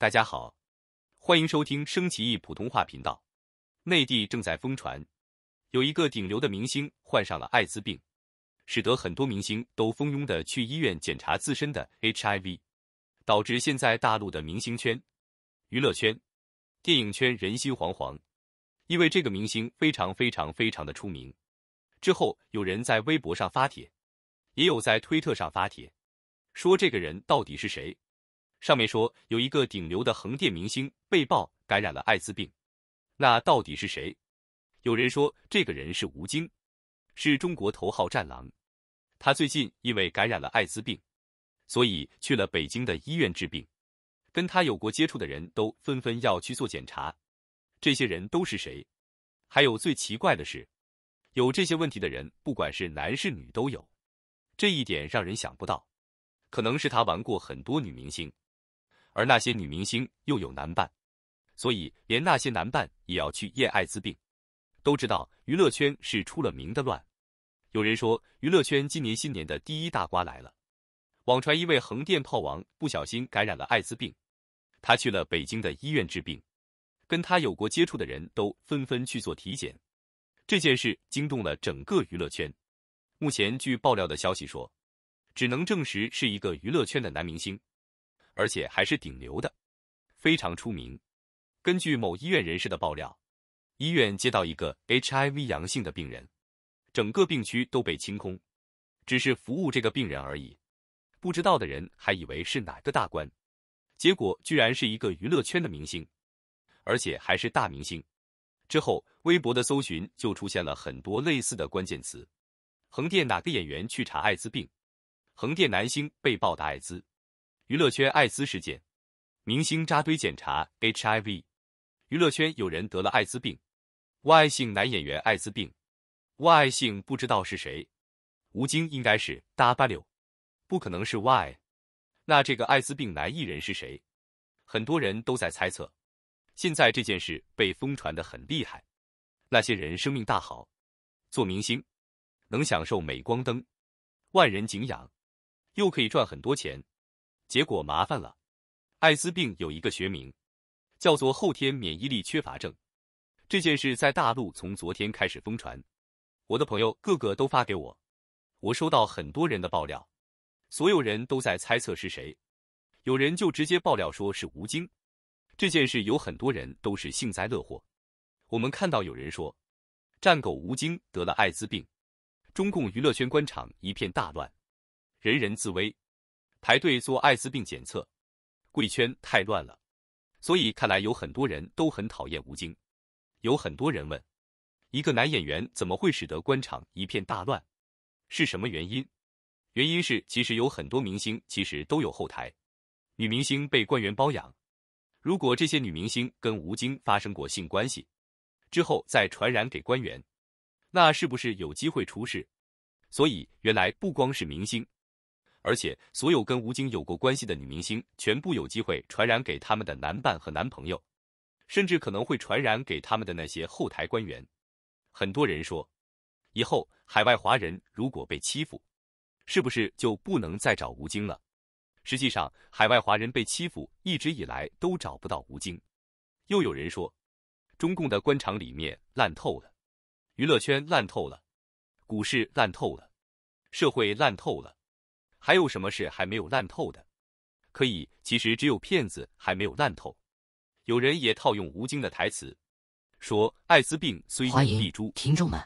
大家好，欢迎收听升旗易普通话频道。内地正在疯传，有一个顶流的明星患上了艾滋病，使得很多明星都蜂拥的去医院检查自身的 HIV，导致现在大陆的明星圈、娱乐圈、电影圈人心惶惶。因为这个明星非常非常非常的出名。之后有人在微博上发帖，也有在推特上发帖，说这个人到底是谁。上面说有一个顶流的横店明星被曝感染了艾滋病，那到底是谁？有人说这个人是吴京，是中国头号战狼，他最近因为感染了艾滋病，所以去了北京的医院治病。跟他有过接触的人都纷纷要去做检查，这些人都是谁？还有最奇怪的是，有这些问题的人不管是男是女都有，这一点让人想不到，可能是他玩过很多女明星。而那些女明星又有男伴，所以连那些男伴也要去验艾滋病。都知道娱乐圈是出了名的乱。有人说，娱乐圈今年新年的第一大瓜来了。网传一位横店炮王不小心感染了艾滋病，他去了北京的医院治病，跟他有过接触的人都纷纷去做体检。这件事惊动了整个娱乐圈。目前据爆料的消息说，只能证实是一个娱乐圈的男明星。而且还是顶流的，非常出名。根据某医院人士的爆料，医院接到一个 HIV 阳性的病人，整个病区都被清空，只是服务这个病人而已。不知道的人还以为是哪个大官，结果居然是一个娱乐圈的明星，而且还是大明星。之后微博的搜寻就出现了很多类似的关键词：横店哪个演员去查艾滋病？横店男星被曝的艾滋。娱乐圈艾滋事件，明星扎堆检查 HIV，娱乐圈有人得了艾滋病，Y 姓男演员艾滋病，Y 姓不知道是谁，吴京应该是 W，不可能是 Y，那这个艾滋病男艺人是谁？很多人都在猜测，现在这件事被疯传的很厉害，那些人生命大好，做明星能享受镁光灯，万人敬仰，又可以赚很多钱。结果麻烦了，艾滋病有一个学名，叫做后天免疫力缺乏症。这件事在大陆从昨天开始疯传，我的朋友个个都发给我，我收到很多人的爆料，所有人都在猜测是谁，有人就直接爆料说是吴京。这件事有很多人都是幸灾乐祸，我们看到有人说，战狗吴京得了艾滋病，中共娱乐圈官场一片大乱，人人自危。排队做艾滋病检测，贵圈太乱了，所以看来有很多人都很讨厌吴京。有很多人问，一个男演员怎么会使得官场一片大乱？是什么原因？原因是其实有很多明星其实都有后台，女明星被官员包养。如果这些女明星跟吴京发生过性关系，之后再传染给官员，那是不是有机会出事？所以原来不光是明星。而且，所有跟吴京有过关系的女明星，全部有机会传染给他们的男伴和男朋友，甚至可能会传染给他们的那些后台官员。很多人说，以后海外华人如果被欺负，是不是就不能再找吴京了？实际上，海外华人被欺负，一直以来都找不到吴京。又有人说，中共的官场里面烂透了，娱乐圈烂透了，股市烂透了，社会烂透了。还有什么事还没有烂透的？可以，其实只有骗子还没有烂透。有人也套用吴京的台词，说：“艾滋病虽欢迎听众们，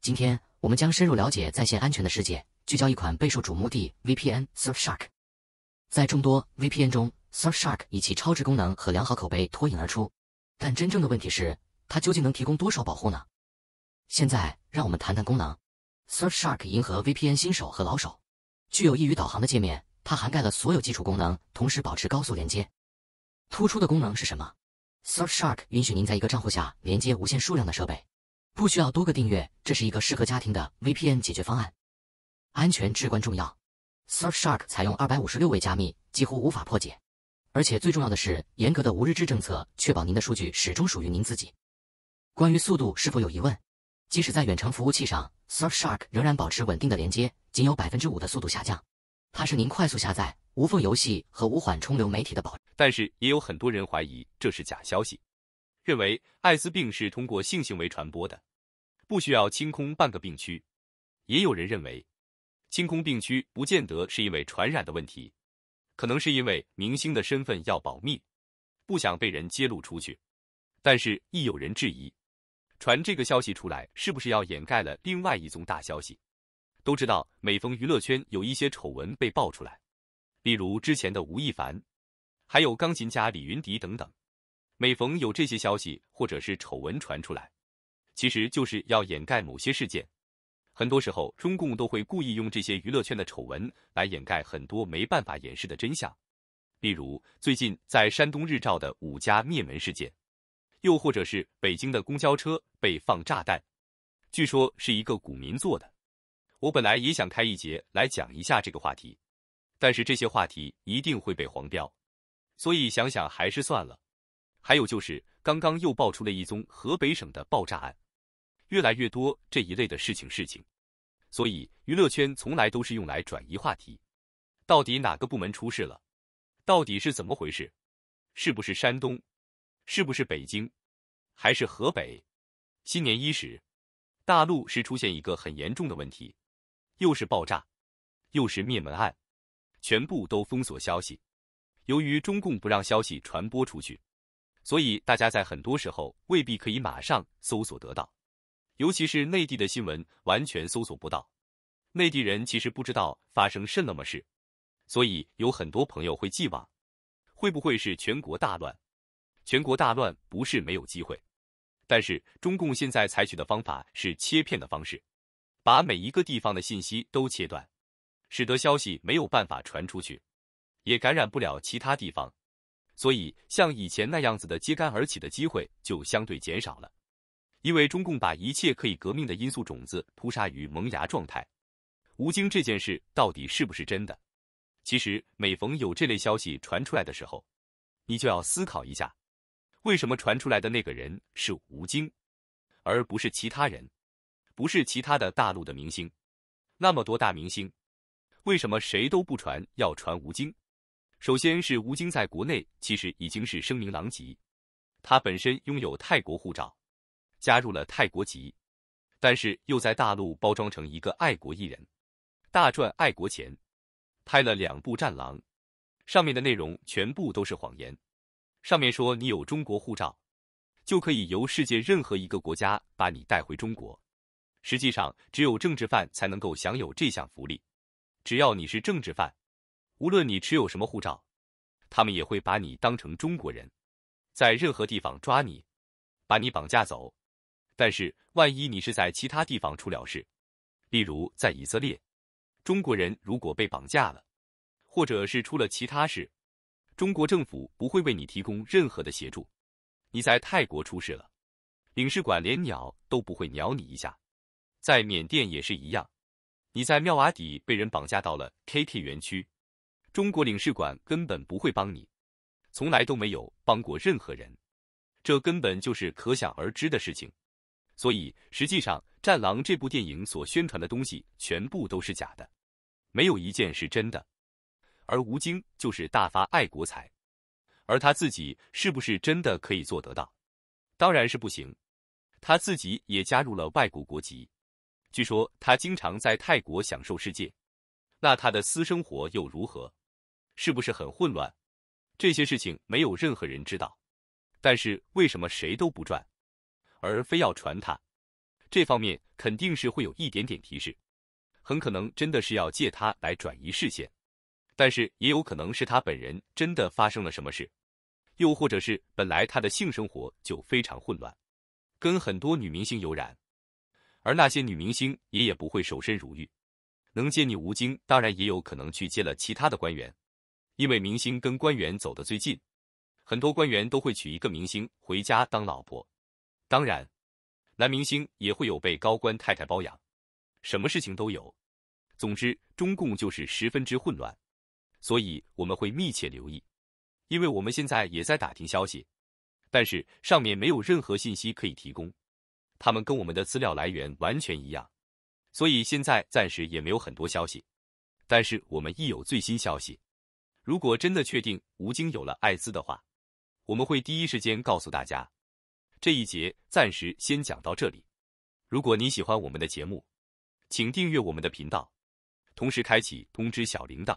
今天我们将深入了解在线安全的世界，聚焦一款备受瞩目的 VPN Surfshark。在众多 VPN 中，Surfshark 以其超值功能和良好口碑脱颖而出。但真正的问题是，它究竟能提供多少保护呢？现在，让我们谈谈功能。Surfshark 迎合 VPN 新手和老手。”具有易于导航的界面，它涵盖了所有基础功能，同时保持高速连接。突出的功能是什么？Surfshark 允许您在一个账户下连接无限数量的设备，不需要多个订阅。这是一个适合家庭的 VPN 解决方案。安全至关重要。Surfshark 采用二百五十六位加密，几乎无法破解。而且最重要的是，严格的无日志政策确保您的数据始终属于您自己。关于速度是否有疑问？即使在远程服务器上。Surfshark 仍然保持稳定的连接，仅有百分之五的速度下降。它是您快速下载、无缝游戏和无缓冲流媒体的保。但是，也有很多人怀疑这是假消息，认为艾滋病是通过性行为传播的，不需要清空半个病区。也有人认为，清空病区不见得是因为传染的问题，可能是因为明星的身份要保密，不想被人揭露出去。但是，亦有人质疑。传这个消息出来，是不是要掩盖了另外一宗大消息？都知道，每逢娱乐圈有一些丑闻被爆出来，例如之前的吴亦凡，还有钢琴家李云迪等等。每逢有这些消息或者是丑闻传出来，其实就是要掩盖某些事件。很多时候，中共都会故意用这些娱乐圈的丑闻来掩盖很多没办法掩饰的真相，例如最近在山东日照的五家灭门事件。又或者是北京的公交车被放炸弹，据说是一个股民做的。我本来也想开一节来讲一下这个话题，但是这些话题一定会被黄标，所以想想还是算了。还有就是刚刚又爆出了一宗河北省的爆炸案，越来越多这一类的事情事情，所以娱乐圈从来都是用来转移话题。到底哪个部门出事了？到底是怎么回事？是不是山东？是不是北京还是河北？新年伊始，大陆是出现一个很严重的问题，又是爆炸，又是灭门案，全部都封锁消息。由于中共不让消息传播出去，所以大家在很多时候未必可以马上搜索得到，尤其是内地的新闻完全搜索不到。内地人其实不知道发生甚么事，所以有很多朋友会寄望，会不会是全国大乱？全国大乱不是没有机会，但是中共现在采取的方法是切片的方式，把每一个地方的信息都切断，使得消息没有办法传出去，也感染不了其他地方，所以像以前那样子的揭竿而起的机会就相对减少了，因为中共把一切可以革命的因素种子扑杀于萌芽状态。吴京这件事到底是不是真的？其实每逢有这类消息传出来的时候，你就要思考一下。为什么传出来的那个人是吴京，而不是其他人，不是其他的大陆的明星？那么多大明星，为什么谁都不传，要传吴京？首先是吴京在国内其实已经是声名狼藉，他本身拥有泰国护照，加入了泰国籍，但是又在大陆包装成一个爱国艺人，大赚爱国钱，拍了两部《战狼》，上面的内容全部都是谎言。上面说你有中国护照，就可以由世界任何一个国家把你带回中国。实际上，只有政治犯才能够享有这项福利。只要你是政治犯，无论你持有什么护照，他们也会把你当成中国人，在任何地方抓你，把你绑架走。但是，万一你是在其他地方出了事，例如在以色列，中国人如果被绑架了，或者是出了其他事。中国政府不会为你提供任何的协助。你在泰国出事了，领事馆连鸟都不会鸟你一下。在缅甸也是一样，你在妙瓦底被人绑架到了 KK 园区，中国领事馆根本不会帮你，从来都没有帮过任何人。这根本就是可想而知的事情。所以，实际上《战狼》这部电影所宣传的东西全部都是假的，没有一件是真的。而吴京就是大发爱国财，而他自己是不是真的可以做得到？当然是不行，他自己也加入了外国国籍。据说他经常在泰国享受世界，那他的私生活又如何？是不是很混乱？这些事情没有任何人知道，但是为什么谁都不传，而非要传他？这方面肯定是会有一点点提示，很可能真的是要借他来转移视线。但是也有可能是他本人真的发生了什么事，又或者是本来他的性生活就非常混乱，跟很多女明星有染，而那些女明星也也不会守身如玉，能接你吴京，当然也有可能去接了其他的官员，因为明星跟官员走得最近，很多官员都会娶一个明星回家当老婆，当然，男明星也会有被高官太太包养，什么事情都有，总之中共就是十分之混乱。所以我们会密切留意，因为我们现在也在打听消息，但是上面没有任何信息可以提供。他们跟我们的资料来源完全一样，所以现在暂时也没有很多消息。但是我们亦有最新消息。如果真的确定吴京有了艾滋的话，我们会第一时间告诉大家。这一节暂时先讲到这里。如果您喜欢我们的节目，请订阅我们的频道，同时开启通知小铃铛。